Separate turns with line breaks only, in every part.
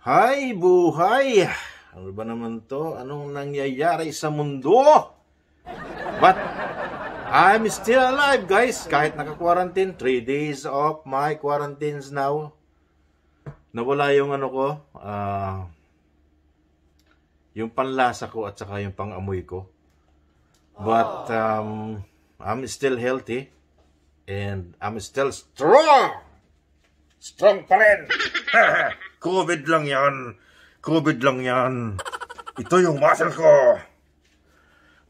Hi, buhay! Ano ba naman to? Anong nangyayari sa mundo? But I'm still alive guys kahit naka-quarantine. 3 days of my quarantines now. Nawala yung ano ko, uh, yung panlasa ko at saka yung pangamoy ko. But um, I'm still healthy and I'm still strong! Strong pa rin! COVID lang yan. COVID lang yan. Ito yung muscle ko.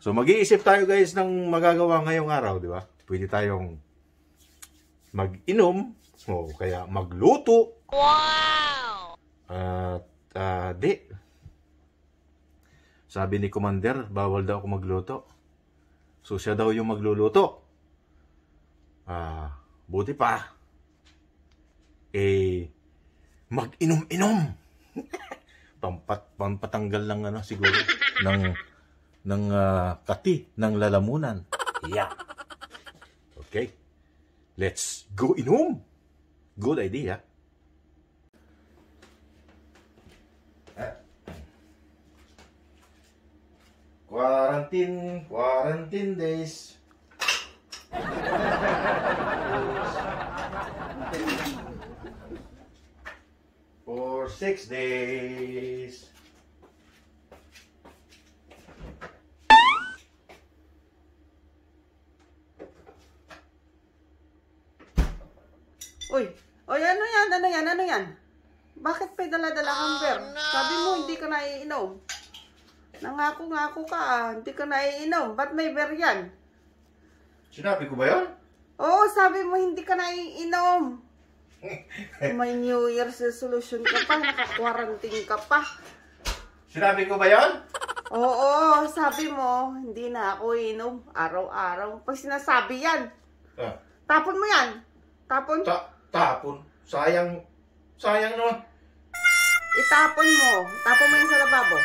So mag-iisip tayo guys ng magagawa ngayong araw, di ba? Pwede tayong mag-inom o kaya magluto. Wow! At uh, di. Sabi ni Commander, bawal daw ako magluto. So siya daw yung magluluto. Ah, uh, buti pa. Eh, mag-inom-inom. Pampat, pampatanggal lang ano siguro ng ng uh, kati ng lalamunan. Yeah. Okay. Let's go inom. Good idea. Quarantine, quarantine days. six days.
Uy, uy, ano yan? Ano yan? Ano yan? Bakit may dala-dala kang oh, beer? Sabi mo, hindi ka naiinom. Nangako-ngako ka ah. Hindi ka naiinom. Ba't may beer yan?
Sinabi ko ba yan?
Oo, sabi mo, hindi ka naiinom. May New Year's resolution ka pa, naka-quarantine ka pa.
Sinabi ko ba yon?
Oo, sabi mo, hindi na ako inom araw-araw. Pag sinasabi yan, ah. tapon mo yan. Tapon? Ta
tapon? Sayang,
sayang no. Itapon mo. Tapon mo yan sa lababo.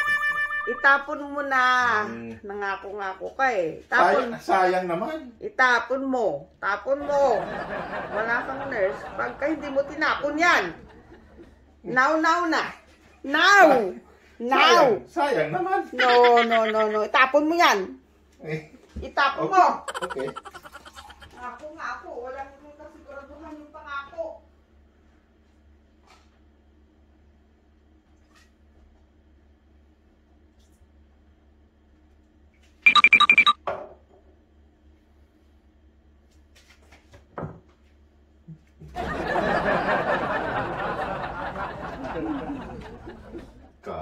Itapon mo na. Hmm. Nangako-ngako ka eh. Itapon. Ay, sayang naman. Itapon mo. Tapon mo. Wala kang nurse. Pagka hindi mo tinapon yan. Now, now na. Now! Now! Sayang, sayang naman. No, no, no, no. Itapon mo yan. Eh. Itapon okay. mo. Okay. Ako nga ako.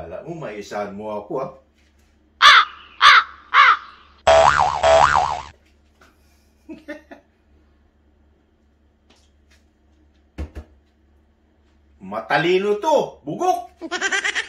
Kala mo, maisahan mo ako ah. Matalino to!
Bugok!